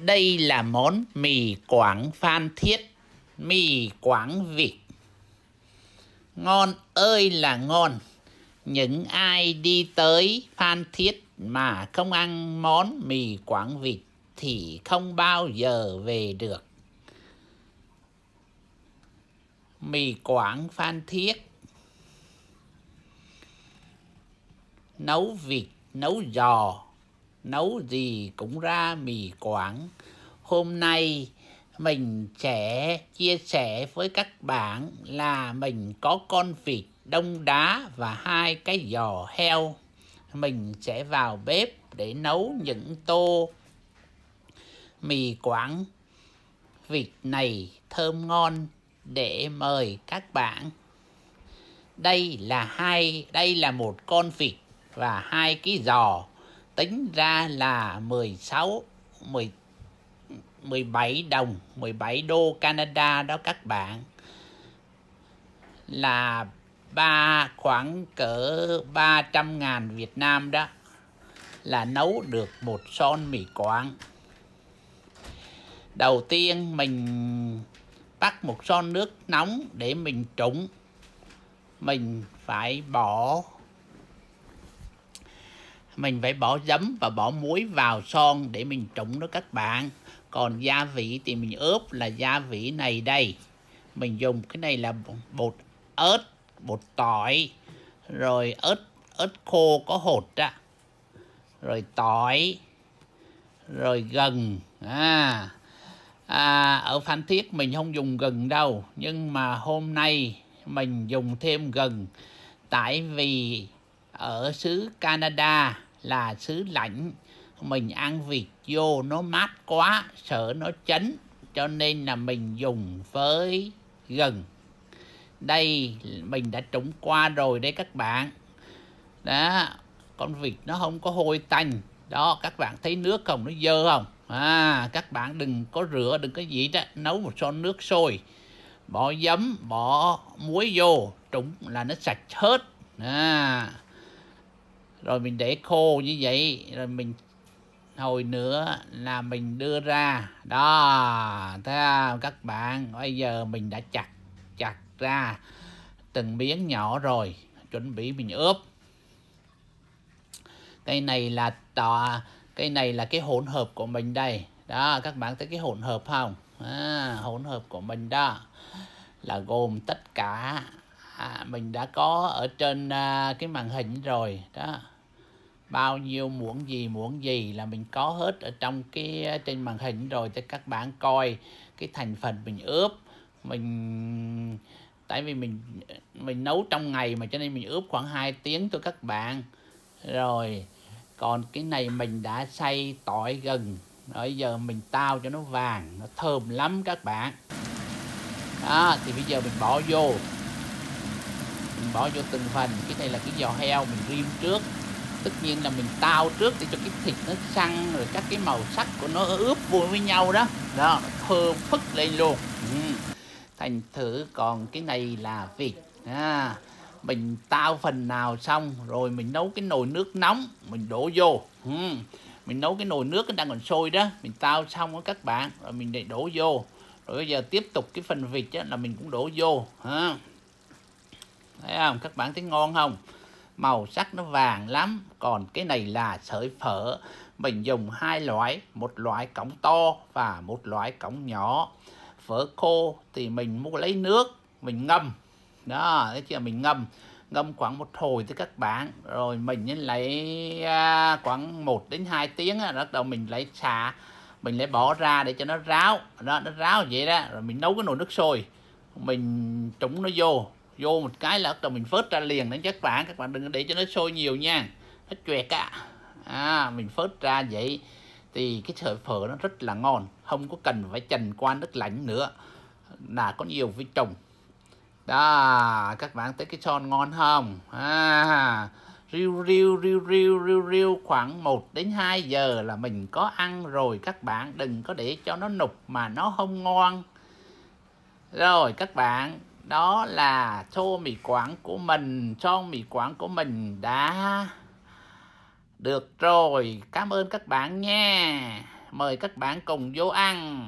Đây là món mì Quảng Phan Thiết, mì Quảng Vịt. Ngon ơi là ngon! Những ai đi tới Phan Thiết mà không ăn món mì Quảng Vịt thì không bao giờ về được. Mì Quảng Phan Thiết Nấu vịt, nấu giò nấu gì cũng ra mì quảng. Hôm nay mình sẽ chia sẻ với các bạn là mình có con vịt đông đá và hai cái giò heo. Mình sẽ vào bếp để nấu những tô mì quảng vịt này thơm ngon để mời các bạn. Đây là hai đây là một con vịt và hai cái giò tính ra là 16 10 17 đồng 17 đô Canada đó các bạn là ba khoảng cỡ 300 ngàn Việt Nam đó là nấu được một son mì quảng đầu tiên mình bắt một son nước nóng để mình trúng mình phải bỏ mình phải bỏ giấm và bỏ muối vào son để mình trụng nó các bạn còn gia vị thì mình ướp là gia vị này đây mình dùng cái này là bột ớt bột tỏi rồi ớt ớt khô có hột đó, rồi tỏi rồi gừng à, à ở phan thiết mình không dùng gừng đâu nhưng mà hôm nay mình dùng thêm gừng tại vì ở xứ Canada là xứ lạnh mình ăn vịt vô nó mát quá sợ nó chấn cho nên là mình dùng với gừng đây mình đã trúng qua rồi đấy các bạn đó con vịt nó không có hôi tanh đó các bạn thấy nước không nó dơ không à các bạn đừng có rửa đừng có gì đó nấu một son nước sôi bỏ giấm bỏ muối vô trúng là nó sạch hết à rồi mình để khô như vậy rồi mình hồi nữa là mình đưa ra đó thấy không các bạn bây giờ mình đã chặt chặt ra từng miếng nhỏ rồi chuẩn bị mình ướp cây này là tò cây này là cái hỗn hợp của mình đây đó các bạn thấy cái hỗn hợp không à, hỗn hợp của mình đó là gồm tất cả à, mình đã có ở trên à, cái màn hình rồi đó bao nhiêu muỗng gì muỗng gì là mình có hết ở trong cái à, trên màn hình rồi cho các bạn coi cái thành phần mình ướp mình tại vì mình mình nấu trong ngày mà cho nên mình ướp khoảng 2 tiếng thôi các bạn rồi còn cái này mình đã xay tỏi gừng bây giờ mình tao cho nó vàng nó thơm lắm các bạn đó thì bây giờ mình bỏ vô mình bỏ vô từng phần cái này là cái giò heo mình riêng trước tất nhiên là mình tao trước để cho cái thịt nó săn rồi các cái màu sắc của nó ướp vui với nhau đó đó thơm phức lên luôn ừ. thành thử còn cái này là vịt à, mình tao phần nào xong rồi mình nấu cái nồi nước nóng mình đổ vô ừ. mình nấu cái nồi nước đang còn sôi đó mình tao xong đó các bạn rồi mình để đổ vô rồi bây giờ tiếp tục cái phần vịt á, là mình cũng đổ vô ha. À thấy không các bạn thấy ngon không màu sắc nó vàng lắm còn cái này là sợi phở mình dùng hai loại một loại cọng to và một loại cọng nhỏ phở khô thì mình mua lấy nước mình ngâm đó thấy chưa mình ngâm ngâm khoảng một hồi thì các bạn rồi mình lấy à, khoảng 1 đến 2 tiếng đó, bắt đầu mình lấy xả mình lại bỏ ra để cho nó ráo đó nó ráo vậy đó rồi mình nấu cái nồi nước sôi mình trúng nó vô vô một cái là rồi mình phớt ra liền đến các bạn các bạn đừng để cho nó sôi nhiều nha nó chòe cả à, mình phớt ra vậy thì cái sợi phở nó rất là ngon không có cần phải trần qua nước lạnh nữa là có nhiều vi trùng đó các bạn thấy cái son ngon không à, riu riu riu riu riu riu khoảng 1 đến 2 giờ là mình có ăn rồi các bạn đừng có để cho nó nục mà nó không ngon rồi các bạn đó là tô mì quảng của mình tô mì quảng của mình đã được rồi cảm ơn các bạn nha mời các bạn cùng vô ăn